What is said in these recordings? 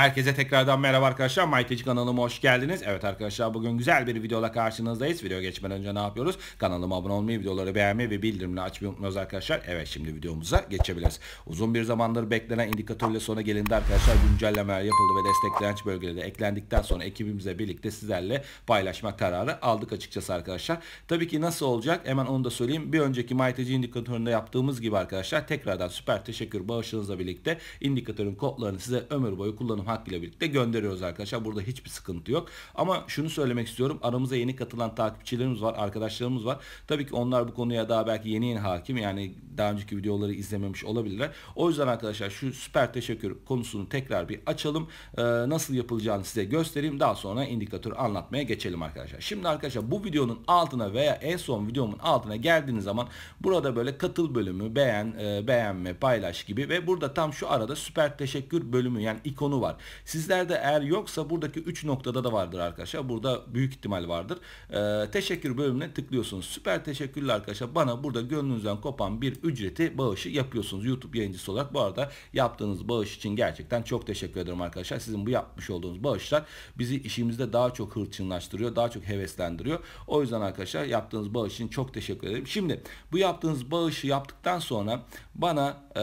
Herkese tekrardan merhaba arkadaşlar. MyTeci kanalıma hoş geldiniz. Evet arkadaşlar bugün güzel bir videoyla karşınızdayız. Video geçmeden önce ne yapıyoruz? Kanalıma abone olmayı, videoları beğenmeyi ve bildirimleri açmayı unutmuyoruz arkadaşlar. Evet şimdi videomuza geçebiliriz. Uzun bir zamandır beklenen indikatörle sona gelindi arkadaşlar. Güncellemeler yapıldı ve destek direnç de eklendikten sonra ekibimizle birlikte sizlerle paylaşma kararı aldık açıkçası arkadaşlar. Tabii ki nasıl olacak? Hemen onu da söyleyeyim. Bir önceki MyTeci indikatöründe yaptığımız gibi arkadaşlar tekrardan süper teşekkür bağışınızla birlikte indikatörün kodlarını size ömür boyu kullanım hakkıyla birlikte gönderiyoruz arkadaşlar. Burada hiçbir sıkıntı yok. Ama şunu söylemek istiyorum. Aramıza yeni katılan takipçilerimiz var, arkadaşlarımız var. Tabii ki onlar bu konuya daha belki yeni yeni hakim. Yani daha önceki videoları izlememiş olabilirler. O yüzden arkadaşlar şu süper teşekkür konusunu tekrar bir açalım. Ee, nasıl yapılacağını size göstereyim. Daha sonra indikatörü anlatmaya geçelim arkadaşlar. Şimdi arkadaşlar bu videonun altına veya en son videomun altına geldiğiniz zaman burada böyle katıl bölümü, beğen, e, beğenme, paylaş gibi ve burada tam şu arada süper teşekkür bölümü yani ikonu var. Sizlerde eğer yoksa buradaki 3 noktada da vardır arkadaşlar. Burada büyük ihtimal vardır. Ee, teşekkür bölümüne tıklıyorsunuz. Süper teşekkürler arkadaşlar. Bana burada gönlünüzden kopan bir ücreti bağışı yapıyorsunuz. YouTube yayıncısı olarak bu arada yaptığınız bağış için gerçekten çok teşekkür ederim arkadaşlar. Sizin bu yapmış olduğunuz bağışlar bizi işimizde daha çok hırçınlaştırıyor. Daha çok heveslendiriyor. O yüzden arkadaşlar yaptığınız bağış için çok teşekkür ederim. Şimdi bu yaptığınız bağışı yaptıktan sonra bana e,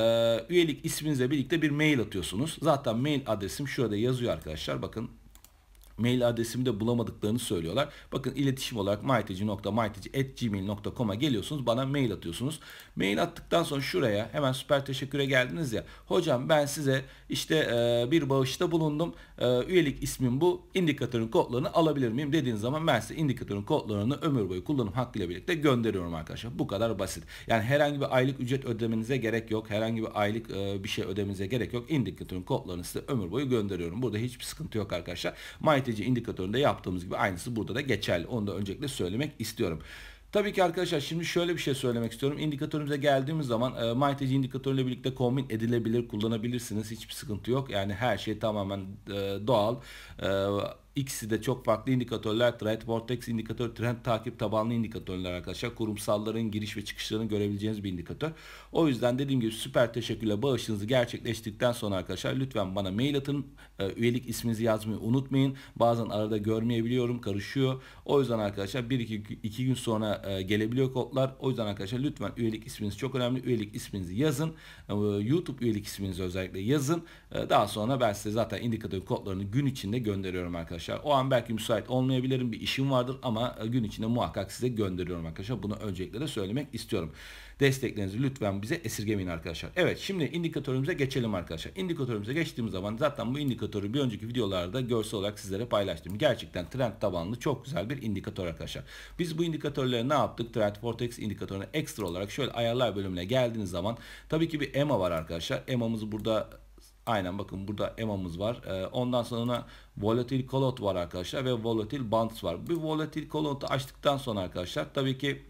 üyelik isminize birlikte bir mail atıyorsunuz. Zaten mail adresim şurada yazıyor arkadaşlar. Bakın mail adresimi de bulamadıklarını söylüyorlar. Bakın iletişim olarak myteci.myteci.gmail.com'a geliyorsunuz. Bana mail atıyorsunuz. Mail attıktan sonra şuraya hemen süper teşekküre geldiniz ya. Hocam ben size işte e, bir bağışta bulundum. E, üyelik ismim bu. İndikatörün kodlarını alabilir miyim dediğiniz zaman ben size indikatörün kodlarını ömür boyu kullanım hakkıyla birlikte gönderiyorum arkadaşlar. Bu kadar basit. Yani herhangi bir aylık ücret ödemenize gerek yok. Herhangi bir aylık e, bir şey ödemenize gerek yok. İndikatörün kodlarını size ömür boyu gönderiyorum. Burada hiçbir sıkıntı yok arkadaşlar. Myteci KTC indikatöründe yaptığımız gibi aynısı burada da geçerli. Onu da öncelikle söylemek istiyorum. Tabii ki arkadaşlar şimdi şöyle bir şey söylemek istiyorum. İndikatörümüze geldiğimiz zaman e, MyTG indikatörüyle birlikte kombin edilebilir, kullanabilirsiniz. Hiçbir sıkıntı yok. Yani her şey tamamen e, doğal. E, İkisi de çok farklı indikatörler. Trend Vortex indikatör, trend takip tabanlı indikatörler arkadaşlar. Kurumsalların giriş ve çıkışlarını görebileceğiniz bir indikatör. O yüzden dediğim gibi süper teşekkürle bağışınızı gerçekleştirdikten sonra arkadaşlar lütfen bana mail atın. Ee, üyelik isminizi yazmayı unutmayın. Bazen arada görmeyebiliyorum, karışıyor. O yüzden arkadaşlar 1-2 gün sonra e, gelebiliyor kodlar. O yüzden arkadaşlar lütfen üyelik isminiz çok önemli. Üyelik isminizi yazın. Ee, YouTube üyelik isminizi özellikle yazın. Ee, daha sonra ben size zaten indikatör kodlarını gün içinde gönderiyorum arkadaşlar arkadaşlar. O an belki müsait olmayabilirim. Bir işim vardır ama e, gün içinde muhakkak size gönderiyorum arkadaşlar. Bunu öncelikle de söylemek istiyorum. Desteklerinizi lütfen bize esirgemeyin arkadaşlar. Evet şimdi indikatörümüze geçelim arkadaşlar. İndikatörümüze geçtiğimiz zaman zaten bu indikatörü bir önceki videolarda görsel olarak sizlere paylaştım. Gerçekten trend tabanlı çok güzel bir indikatör arkadaşlar. Biz bu indikatörleri ne yaptık? Trend Vortex indikatörüne ekstra olarak şöyle ayarlar bölümüne geldiğiniz zaman tabii ki bir EMA var arkadaşlar. EMA'mızı burada Aynen bakın burada EMA'mız var. Ee, ondan sonra volatil colot var arkadaşlar ve volatil bands var. Bu volatil colotu açtıktan sonra arkadaşlar tabii ki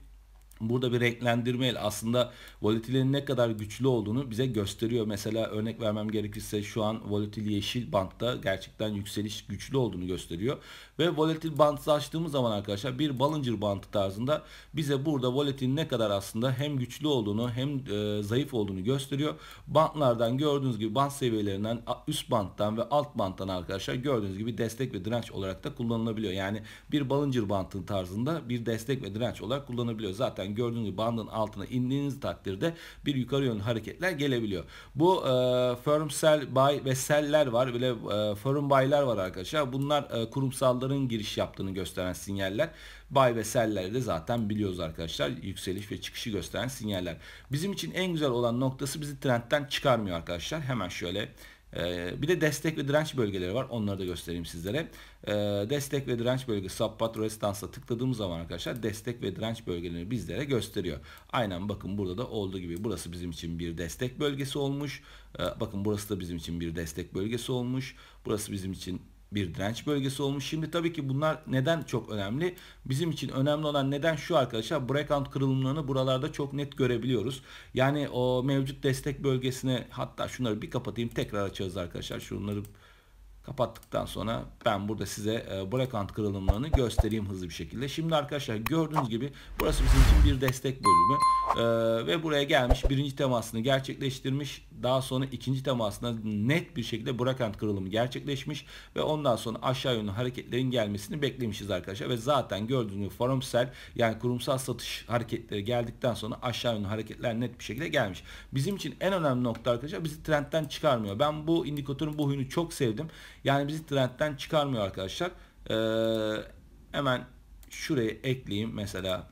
Burada bir renklendirme ile aslında volatilinin ne kadar güçlü olduğunu bize gösteriyor. Mesela örnek vermem gerekirse şu an volatil yeşil bantta gerçekten yükseliş güçlü olduğunu gösteriyor. Ve volatil bantı açtığımız zaman arkadaşlar bir Bollinger bantı tarzında bize burada volatilin ne kadar aslında hem güçlü olduğunu hem e, zayıf olduğunu gösteriyor. Bantlardan gördüğünüz gibi bant seviyelerinden üst banttan ve alt banttan arkadaşlar gördüğünüz gibi destek ve direnç olarak da kullanılabiliyor. Yani bir Bollinger bantı tarzında bir destek ve direnç olarak kullanılabiliyor. Zaten zaten gördüğünüz gibi bandın altına indiğiniz takdirde bir yukarı yönlü hareketler gelebiliyor. Bu e, firm sell buy ve sell'ler var. Böyle e, firm buy'lar var arkadaşlar. Bunlar e, kurumsalların giriş yaptığını gösteren sinyaller. Buy ve sell'leri de zaten biliyoruz arkadaşlar. Yükseliş ve çıkışı gösteren sinyaller. Bizim için en güzel olan noktası bizi trendten çıkarmıyor arkadaşlar. Hemen şöyle ee, bir de destek ve direnç bölgeleri var. Onları da göstereyim sizlere. Ee, destek ve direnç bölgesi support resistance'a tıkladığımız zaman arkadaşlar destek ve direnç bölgelerini bizlere gösteriyor. Aynen bakın burada da olduğu gibi burası bizim için bir destek bölgesi olmuş. Ee, bakın burası da bizim için bir destek bölgesi olmuş. Burası bizim için bir direnç bölgesi olmuş. Şimdi tabii ki bunlar neden çok önemli? Bizim için önemli olan neden şu arkadaşlar. Breakout kırılımlarını buralarda çok net görebiliyoruz. Yani o mevcut destek bölgesine hatta şunları bir kapatayım tekrar açacağız arkadaşlar. Şunları Kapattıktan sonra ben burada size e, breakout kırılımlarını göstereyim hızlı bir şekilde. Şimdi arkadaşlar gördüğünüz gibi burası bizim için bir destek bölümü. E, ve buraya gelmiş birinci temasını gerçekleştirmiş. Daha sonra ikinci temasında net bir şekilde breakout kırılımı gerçekleşmiş. Ve ondan sonra aşağı yönlü hareketlerin gelmesini beklemişiz arkadaşlar. Ve zaten gördüğünüz gibi faromsel yani kurumsal satış hareketleri geldikten sonra aşağı yönlü hareketler net bir şekilde gelmiş. Bizim için en önemli nokta arkadaşlar bizi trendten çıkarmıyor. Ben bu indikatörün bu huyunu çok sevdim. Yani bizi trendten çıkarmıyor arkadaşlar. Ee, hemen şurayı ekleyeyim mesela.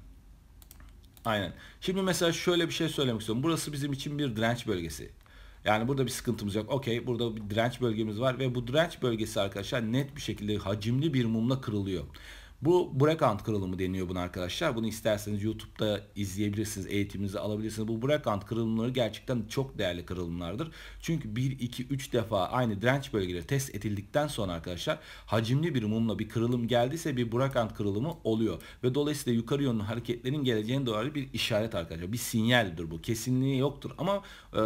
Aynen. Şimdi mesela şöyle bir şey söylemek istiyorum. Burası bizim için bir direnç bölgesi. Yani burada bir sıkıntımız yok. Okey burada bir direnç bölgemiz var ve bu direnç bölgesi arkadaşlar net bir şekilde hacimli bir mumla kırılıyor. Bu Brakant kırılımı deniyor buna arkadaşlar. Bunu isterseniz YouTube'da izleyebilirsiniz, eğitiminizi alabilirsiniz. Bu Brakant kırılımları gerçekten çok değerli kırılımlardır. Çünkü 1, 2, 3 defa aynı direnç bölgeleri test edildikten sonra arkadaşlar hacimli bir mumla bir kırılım geldiyse bir Brakant kırılımı oluyor. Ve dolayısıyla yukarı yönlü hareketlerin geleceğine doğru bir işaret arkadaşlar. Bir sinyaldir bu. Kesinliği yoktur ama e,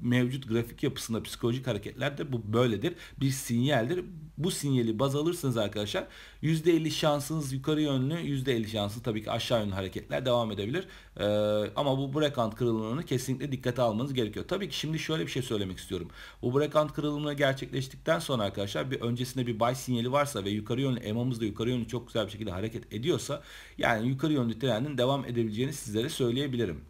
mevcut grafik yapısında psikolojik hareketlerde bu böyledir. Bir sinyaldir. Bu sinyali baz alırsınız arkadaşlar %50 şansınız yukarı yönlü, %50 şansı tabii ki aşağı yönlü hareketler devam edebilir. E, ama bu breakant kırılımlarını kesinlikle dikkate almanız gerekiyor. Tabii ki şimdi şöyle bir şey söylemek istiyorum. Bu breakant kırılımları gerçekleştikten sonra arkadaşlar bir öncesinde bir buy sinyali varsa ve yukarı yönlü EMA'mız da yukarı yönlü çok güzel bir şekilde hareket ediyorsa yani yukarı yönlü trendin devam edebileceğini sizlere söyleyebilirim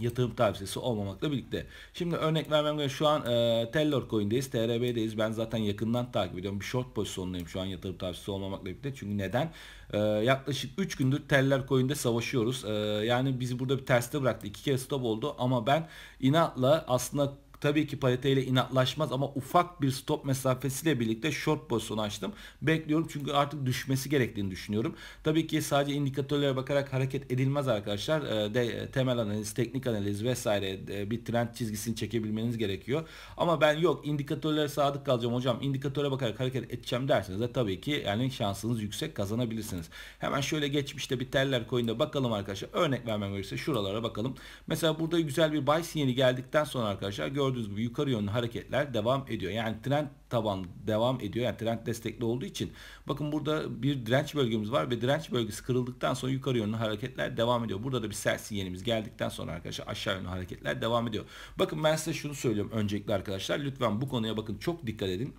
yatırım tavsiyesi olmamakla birlikte. Şimdi örnek vermem gerekiyor. şu an e, Tellur Coin'deyiz, TRB'deyiz. Ben zaten yakından takip ediyorum. Bir short pozisyonundayım şu an yatırım tavsiyesi olmamakla birlikte. Çünkü neden? E, yaklaşık 3 gündür Teller Coin'de savaşıyoruz. E, yani bizi burada bir terste bıraktı. 2 kere stop oldu ama ben inatla aslında tabii ki pariteyle inatlaşmaz ama ufak bir stop mesafesiyle birlikte short pozisyonu açtım. Bekliyorum çünkü artık düşmesi gerektiğini düşünüyorum. Tabii ki sadece indikatörlere bakarak hareket edilmez arkadaşlar. Ee, de, e, temel analiz, teknik analiz vesaire e, bir trend çizgisini çekebilmeniz gerekiyor. Ama ben yok indikatörlere sadık kalacağım hocam. İndikatöre bakarak hareket edeceğim derseniz de tabii ki yani şansınız yüksek kazanabilirsiniz. Hemen şöyle geçmişte bir teller coin'de bakalım arkadaşlar. Örnek vermem gerekirse şuralara bakalım. Mesela burada güzel bir buy sinyali geldikten sonra arkadaşlar gördüğünüz gördüğünüz gibi yukarı yönlü hareketler devam ediyor. Yani trend taban devam ediyor. Yani trend destekli olduğu için. Bakın burada bir direnç bölgemiz var ve direnç bölgesi kırıldıktan sonra yukarı yönlü hareketler devam ediyor. Burada da bir sert sinyalimiz geldikten sonra arkadaşlar aşağı yönlü hareketler devam ediyor. Bakın ben size şunu söylüyorum öncelikle arkadaşlar. Lütfen bu konuya bakın çok dikkat edin.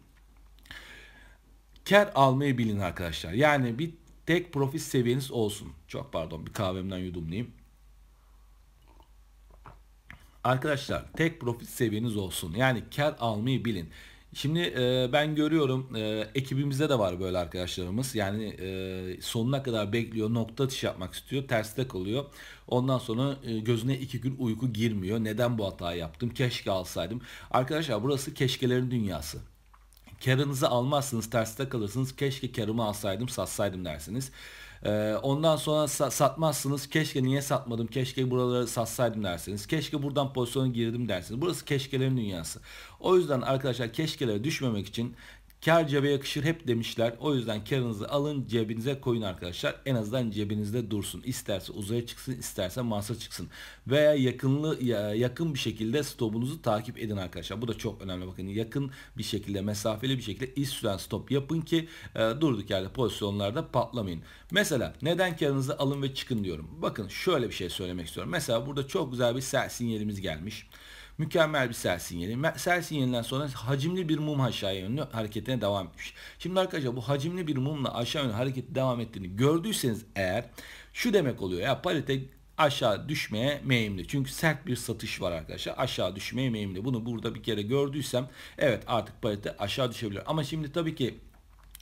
Ker almayı bilin arkadaşlar. Yani bir tek profit seviyeniz olsun. Çok pardon bir kahvemden yudumlayayım. Arkadaşlar tek profit seviyeniz olsun. Yani kar almayı bilin. Şimdi e, ben görüyorum e, ekibimizde de var böyle arkadaşlarımız. Yani e, sonuna kadar bekliyor, nokta atış yapmak istiyor, terste kalıyor. Ondan sonra e, gözüne iki gün uyku girmiyor. Neden bu hatayı yaptım? Keşke alsaydım. Arkadaşlar burası keşkelerin dünyası. Karınızı almazsınız, terste kalırsınız. Keşke karımı alsaydım, satsaydım dersiniz. Ee, ondan sonra sa- satmazsınız. Keşke niye satmadım? Keşke buraları satsaydım dersiniz. Keşke buradan pozisyona girdim dersiniz. Burası keşkelerin dünyası. O yüzden arkadaşlar keşkelere düşmemek için Kar cebe yakışır hep demişler. O yüzden karınızı alın cebinize koyun arkadaşlar. En azından cebinizde dursun. İsterse uzaya çıksın isterse Mars'a çıksın. Veya yakınlı yakın bir şekilde stopunuzu takip edin arkadaşlar. Bu da çok önemli bakın. Yakın bir şekilde mesafeli bir şekilde iz süren stop yapın ki e, durduk yerde pozisyonlarda patlamayın. Mesela neden karınızı alın ve çıkın diyorum. Bakın şöyle bir şey söylemek istiyorum. Mesela burada çok güzel bir sel sinyalimiz gelmiş. Mükemmel bir sel sinyali. Sel sinyalinden sonra hacimli bir mum aşağı yönlü hareketine devam etmiş. Şimdi arkadaşlar bu hacimli bir mumla aşağı yönlü hareket devam ettiğini gördüyseniz eğer şu demek oluyor ya parite aşağı düşmeye meyimli. Çünkü sert bir satış var arkadaşlar. Aşağı düşmeye meyimli. Bunu burada bir kere gördüysem evet artık parite aşağı düşebilir. Ama şimdi tabii ki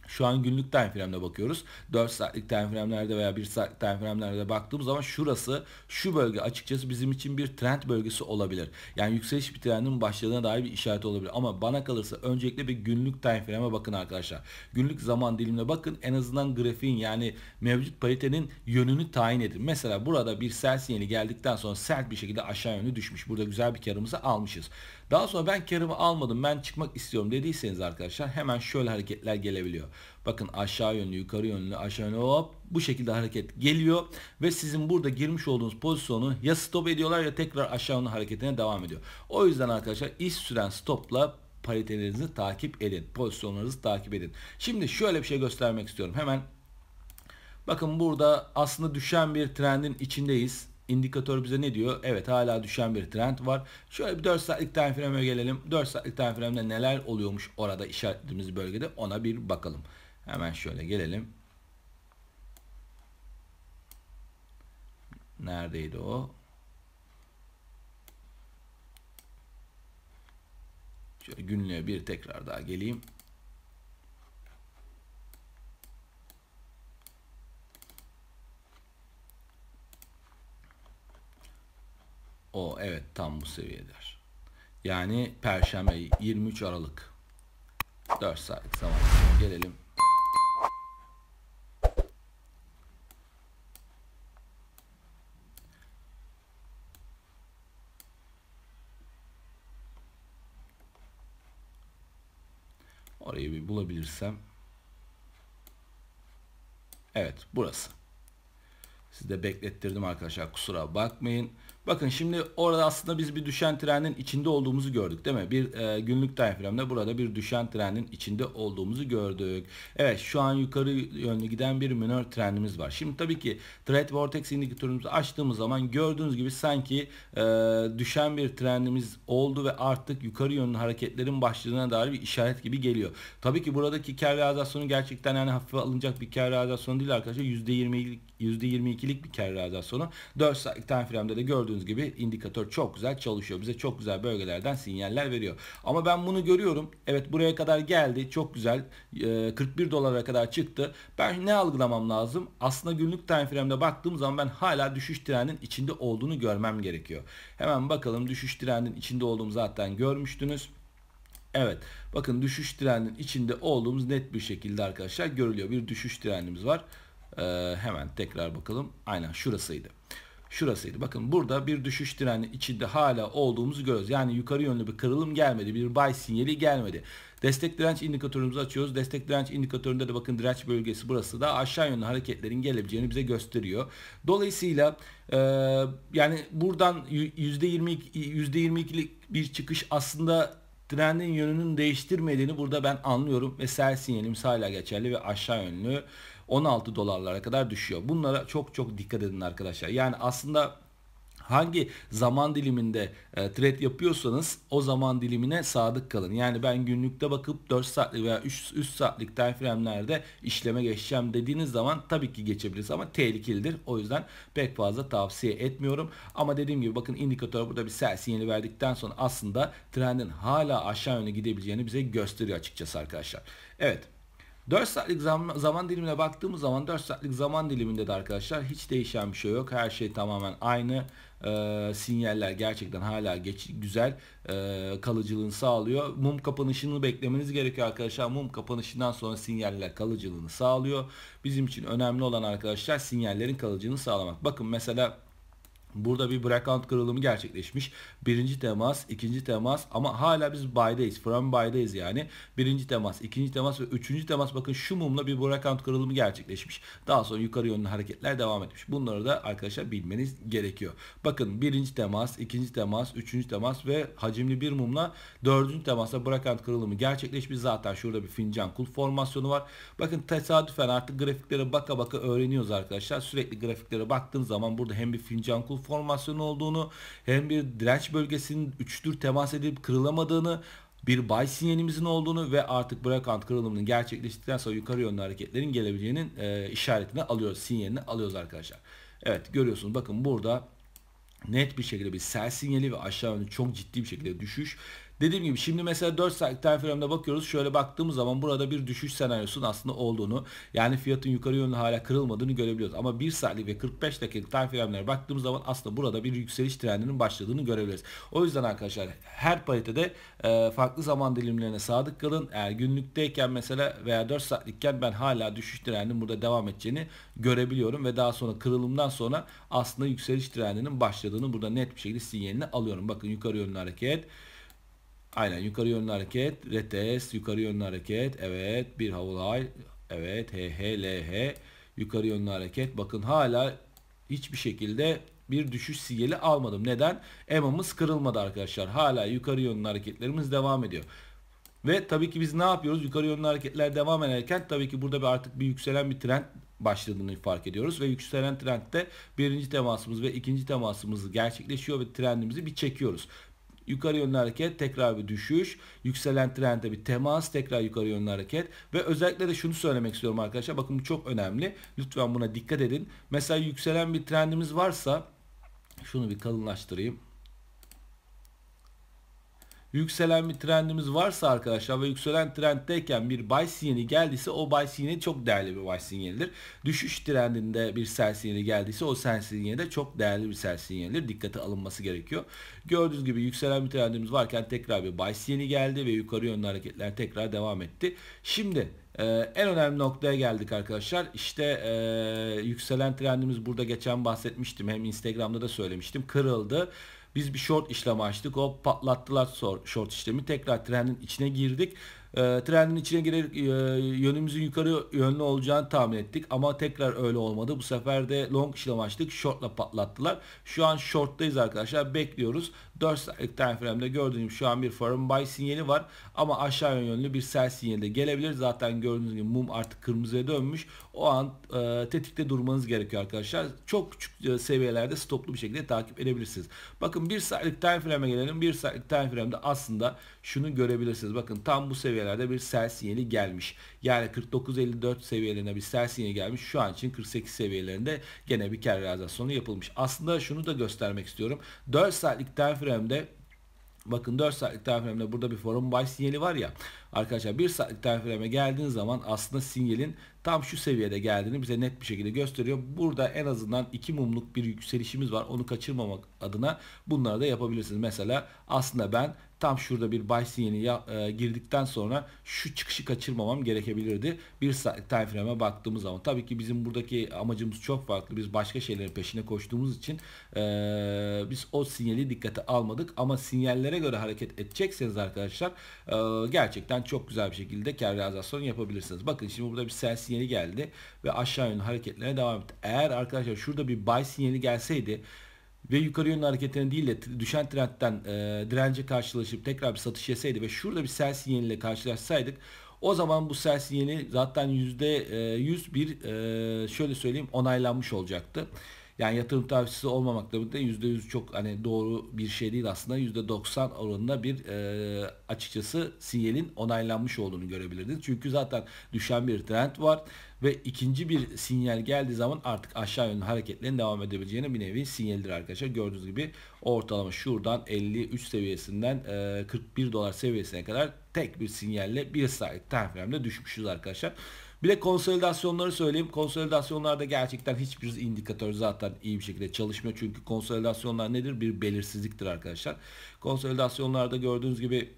şu an günlük time frame'de bakıyoruz. 4 saatlik time frame'lerde veya 1 saatlik time frame'lerde baktığımız zaman şurası şu bölge açıkçası bizim için bir trend bölgesi olabilir. Yani yükseliş bir trendin başladığına dair bir işaret olabilir. Ama bana kalırsa öncelikle bir günlük time frame'e bakın arkadaşlar. Günlük zaman dilimine bakın. En azından grafiğin yani mevcut paritenin yönünü tayin edin. Mesela burada bir sell yeni geldikten sonra sert bir şekilde aşağı yönlü düşmüş. Burada güzel bir karımızı almışız. Daha sonra ben karımı almadım ben çıkmak istiyorum dediyseniz arkadaşlar hemen şöyle hareketler gelebiliyor. Bakın aşağı yönlü yukarı yönlü aşağı yönlü hop bu şekilde hareket geliyor. Ve sizin burada girmiş olduğunuz pozisyonu ya stop ediyorlar ya tekrar aşağı yönlü hareketine devam ediyor. O yüzden arkadaşlar iş süren stopla paritelerinizi takip edin. Pozisyonlarınızı takip edin. Şimdi şöyle bir şey göstermek istiyorum. Hemen bakın burada aslında düşen bir trendin içindeyiz indikatör bize ne diyor? Evet hala düşen bir trend var. Şöyle bir 4 saatlik time frame'e gelelim. 4 saatlik time frame'de neler oluyormuş orada işaretlediğimiz bölgede ona bir bakalım. Hemen şöyle gelelim. Neredeydi o? Şöyle günlüğe bir tekrar daha geleyim. tam bu seviyeler. Yani Perşembe 23 Aralık 4 saat zaman gelelim. Orayı bir bulabilirsem. Evet burası. Sizi de beklettirdim arkadaşlar kusura bakmayın. Bakın şimdi orada aslında biz bir düşen trendin içinde olduğumuzu gördük değil mi? Bir e, günlük time burada bir düşen trendin içinde olduğumuzu gördük. Evet şu an yukarı yönlü giden bir minor trendimiz var. Şimdi tabii ki Threat Vortex indikatörümüzü açtığımız zaman gördüğünüz gibi sanki e, düşen bir trendimiz oldu ve artık yukarı yönlü hareketlerin başladığına dair bir işaret gibi geliyor. Tabii ki buradaki kar realizasyonu gerçekten yani hafife alınacak bir kar realizasyonu değil arkadaşlar. %20'lik %22'lik bir kar realizasyonu. 4 saatlik time frame'de de gördüğünüz gibi indikatör çok güzel çalışıyor. Bize çok güzel bölgelerden sinyaller veriyor. Ama ben bunu görüyorum. Evet buraya kadar geldi. Çok güzel. 41 ee, dolara kadar çıktı. Ben ne algılamam lazım? Aslında günlük time frame'de baktığım zaman ben hala düşüş trendin içinde olduğunu görmem gerekiyor. Hemen bakalım düşüş trendin içinde olduğumu zaten görmüştünüz. Evet bakın düşüş trendin içinde olduğumuz net bir şekilde arkadaşlar görülüyor. Bir düşüş trendimiz var. Ee, hemen tekrar bakalım. Aynen şurasıydı. Şurasıydı. Bakın burada bir düşüş direni içinde hala olduğumuzu görüyoruz. Yani yukarı yönlü bir kırılım gelmedi. Bir buy sinyali gelmedi. Destek direnç indikatörümüzü açıyoruz. Destek direnç indikatöründe de bakın direnç bölgesi burası da aşağı yönlü hareketlerin gelebileceğini bize gösteriyor. Dolayısıyla e, yani buradan %22 %22'lik bir çıkış aslında trendin yönünün değiştirmediğini burada ben anlıyorum ve sell sinyalimiz hala geçerli ve aşağı yönlü 16 dolarlara kadar düşüyor. Bunlara çok çok dikkat edin arkadaşlar. Yani aslında hangi zaman diliminde e, trade yapıyorsanız o zaman dilimine sadık kalın. Yani ben günlükte bakıp 4 saatlik veya 3, 3 saatlik time frame'lerde işleme geçeceğim dediğiniz zaman tabii ki geçebiliriz ama tehlikelidir. O yüzden pek fazla tavsiye etmiyorum. Ama dediğim gibi bakın indikatör burada bir sell sinyali verdikten sonra aslında trendin hala aşağı yönlü gidebileceğini bize gösteriyor açıkçası arkadaşlar. Evet 4 saatlik zaman, zaman dilimine baktığımız zaman 4 saatlik zaman diliminde de arkadaşlar hiç değişen bir şey yok. Her şey tamamen aynı. E, sinyaller gerçekten hala geç, güzel e, kalıcılığını sağlıyor. Mum kapanışını beklemeniz gerekiyor arkadaşlar. Mum kapanışından sonra sinyaller kalıcılığını sağlıyor. Bizim için önemli olan arkadaşlar sinyallerin kalıcılığını sağlamak. Bakın mesela Burada bir breakout kırılımı gerçekleşmiş. Birinci temas, ikinci temas ama hala biz buy'deyiz. From buy'deyiz yani. Birinci temas, ikinci temas ve üçüncü temas bakın şu mumla bir breakout kırılımı gerçekleşmiş. Daha sonra yukarı yönlü hareketler devam etmiş. Bunları da arkadaşlar bilmeniz gerekiyor. Bakın birinci temas, ikinci temas, üçüncü temas ve hacimli bir mumla dördüncü temasta breakout kırılımı gerçekleşmiş. Zaten şurada bir fincan kul formasyonu var. Bakın tesadüfen artık grafiklere baka baka öğreniyoruz arkadaşlar. Sürekli grafiklere baktığın zaman burada hem bir fincan kul formasyonu olduğunu hem bir direnç bölgesinin üçtür temas edip kırılamadığını bir buy sinyalimizin olduğunu ve artık brakant kırılımının gerçekleştikten sonra yukarı yönlü hareketlerin gelebileceğinin e, işaretini alıyoruz. Sinyalini alıyoruz arkadaşlar. Evet görüyorsunuz bakın burada net bir şekilde bir sell sinyali ve aşağı yönlü çok ciddi bir şekilde düşüş Dediğim gibi şimdi mesela 4 saatlik time bakıyoruz. Şöyle baktığımız zaman burada bir düşüş senaryosunun aslında olduğunu yani fiyatın yukarı yönlü hala kırılmadığını görebiliyoruz. Ama 1 saatlik ve 45 dakikalık time baktığımız zaman aslında burada bir yükseliş trendinin başladığını görebiliriz. O yüzden arkadaşlar her paritede e, farklı zaman dilimlerine sadık kalın. Eğer günlükteyken mesela veya 4 saatlikken ben hala düşüş trendinin burada devam edeceğini görebiliyorum ve daha sonra kırılımdan sonra aslında yükseliş trendinin başladığını burada net bir şekilde sinyalini alıyorum. Bakın yukarı yönlü hareket Aynen yukarı yönlü hareket. Retes yukarı yönlü hareket. Evet bir havlay. Evet H H L H yukarı yönlü hareket. Bakın hala hiçbir şekilde bir düşüş sinyali almadım. Neden? EMA'mız kırılmadı arkadaşlar. Hala yukarı yönlü hareketlerimiz devam ediyor. Ve tabii ki biz ne yapıyoruz? Yukarı yönlü hareketler devam ederken tabii ki burada bir artık bir yükselen bir trend başladığını fark ediyoruz ve yükselen trendte birinci temasımız ve ikinci temasımız gerçekleşiyor ve trendimizi bir çekiyoruz yukarı yönlü hareket tekrar bir düşüş. Yükselen trende bir temas tekrar yukarı yönlü hareket. Ve özellikle de şunu söylemek istiyorum arkadaşlar. Bakın bu çok önemli. Lütfen buna dikkat edin. Mesela yükselen bir trendimiz varsa şunu bir kalınlaştırayım yükselen bir trendimiz varsa arkadaşlar ve yükselen trenddeyken bir buy sinyali geldiyse o buy sinyali çok değerli bir buy sinyalidir. Düşüş trendinde bir sell sinyali geldiyse o sell sinyali de çok değerli bir sell sinyalidir. Dikkate alınması gerekiyor. Gördüğünüz gibi yükselen bir trendimiz varken tekrar bir buy sinyali geldi ve yukarı yönlü hareketler tekrar devam etti. Şimdi ee, en önemli noktaya geldik arkadaşlar. İşte e, yükselen trendimiz burada geçen bahsetmiştim. Hem Instagram'da da söylemiştim. Kırıldı biz bir short işlem açtık. O patlattılar short işlemi. Tekrar trendin içine girdik. E, trenin içine girerek e, yönümüzün yukarı yönlü olacağını tahmin ettik ama tekrar öyle olmadı. Bu sefer de long açtık, Short'la patlattılar. Şu an short'tayız arkadaşlar. Bekliyoruz. 4 saatlik time frame'de gördüğünüz şu an bir forum buy sinyali var ama aşağı yönlü bir sell sinyali de gelebilir. Zaten gördüğünüz gibi mum artık kırmızıya dönmüş. O an e, tetikte durmanız gerekiyor arkadaşlar. Çok küçük e, seviyelerde stoplu bir şekilde takip edebilirsiniz. Bakın 1 saatlik time frame'e gelelim. 1 saatlik time frame'de aslında şunu görebilirsiniz. Bakın tam bu seviye seviyelerde bir sell sinyali gelmiş. Yani 49-54 seviyelerine bir sell sinyali gelmiş. Şu an için 48 seviyelerinde gene bir kar realizasyonu yapılmış. Aslında şunu da göstermek istiyorum. 4 saatlik time frame'de Bakın 4 saatlik time frame'de burada bir forum buy sinyali var ya. Arkadaşlar 1 saatlik time frame'e geldiğiniz zaman aslında sinyalin tam şu seviyede geldiğini bize net bir şekilde gösteriyor. Burada en azından 2 mumluk bir yükselişimiz var. Onu kaçırmamak adına bunları da yapabilirsiniz. Mesela aslında ben tam şurada bir buy sinyali ya, e, girdikten sonra şu çıkışı kaçırmamam gerekebilirdi. Bir time frame'e baktığımız zaman tabii ki bizim buradaki amacımız çok farklı. Biz başka şeylerin peşine koştuğumuz için e, biz o sinyali dikkate almadık ama sinyallere göre hareket edecekseniz arkadaşlar e, gerçekten çok güzel bir şekilde kar realizasyonu yapabilirsiniz. Bakın şimdi burada bir sell sinyali geldi ve aşağı yönlü hareketlerine devam etti. Eğer arkadaşlar şurada bir buy sinyali gelseydi ve yukarı yönlü hareketlerini değil de düşen trendten e, dirence karşılaşıp tekrar bir satış yeseydi ve şurada bir sell ile karşılaşsaydık o zaman bu sell sinyali zaten %100 e, bir e, şöyle söyleyeyim onaylanmış olacaktı. Yani yatırım tavsiyesi olmamakla birlikte %100 çok hani doğru bir şey değil aslında. %90 oranında bir e, açıkçası sinyalin onaylanmış olduğunu görebilirdiniz. Çünkü zaten düşen bir trend var ve ikinci bir sinyal geldiği zaman artık aşağı yönlü hareketlerin devam edebileceğine bir nevi sinyaldir arkadaşlar. Gördüğünüz gibi ortalama şuradan 53 seviyesinden 41 e, dolar seviyesine kadar tek bir sinyalle bir saatlik time düşmüşüz arkadaşlar. Bir de konsolidasyonları söyleyeyim. Konsolidasyonlarda gerçekten hiçbir indikatör zaten iyi bir şekilde çalışmıyor. Çünkü konsolidasyonlar nedir? Bir belirsizliktir arkadaşlar. Konsolidasyonlarda gördüğünüz gibi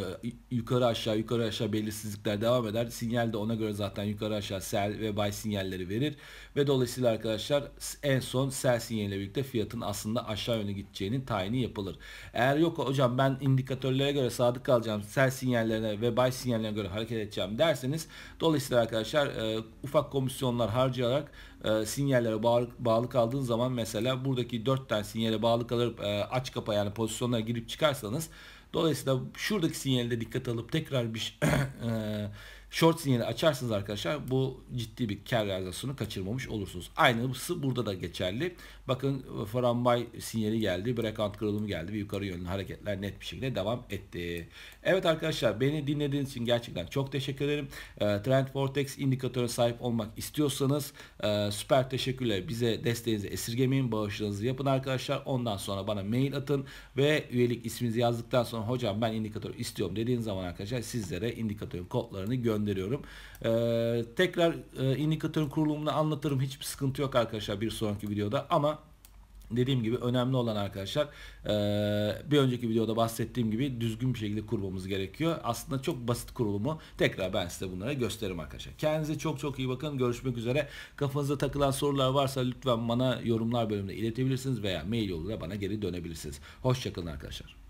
ee, yukarı aşağı yukarı aşağı belirsizlikler devam eder. Sinyal de ona göre zaten yukarı aşağı sell ve buy sinyalleri verir. Ve dolayısıyla arkadaşlar en son sell sinyaliyle birlikte fiyatın aslında aşağı yöne gideceğinin tayini yapılır. Eğer yok hocam ben indikatörlere göre sadık kalacağım sell sinyallerine ve buy sinyallerine göre hareket edeceğim derseniz dolayısıyla arkadaşlar e, ufak komisyonlar harcayarak e, sinyallere bağlı, bağlı kaldığınız zaman mesela buradaki 4 tane sinyale bağlı kalıp e, aç kapa yani pozisyonlara girip çıkarsanız Dolayısıyla şuradaki sinyalde dikkat alıp tekrar bir e, short sinyali açarsınız arkadaşlar bu ciddi bir kar realizasyonu kaçırmamış olursunuz. Aynısı burada da geçerli. Bakın e, bay sinyali geldi. breakout kırılımı geldi ve yukarı yönlü hareketler net bir şekilde devam etti. Evet arkadaşlar beni dinlediğiniz için gerçekten çok teşekkür ederim. E, Trend Vortex indikatörü sahip olmak istiyorsanız e, süper teşekkürler. Bize desteğinizi esirgemeyin. Bağışlarınızı yapın arkadaşlar. Ondan sonra bana mail atın ve üyelik isminizi yazdıktan sonra hocam ben indikatör istiyorum dediğiniz zaman arkadaşlar sizlere indikatörün kodlarını gönderiyorum. Tekrar indikatörün kurulumunu anlatırım. Hiçbir sıkıntı yok arkadaşlar bir sonraki videoda ama Dediğim gibi önemli olan arkadaşlar e, bir önceki videoda bahsettiğim gibi düzgün bir şekilde kurmamız gerekiyor. Aslında çok basit kurulumu tekrar ben size bunları gösteririm arkadaşlar. Kendinize çok çok iyi bakın. Görüşmek üzere. Kafanızda takılan sorular varsa lütfen bana yorumlar bölümünde iletebilirsiniz veya mail yoluyla bana geri dönebilirsiniz. Hoşçakalın arkadaşlar.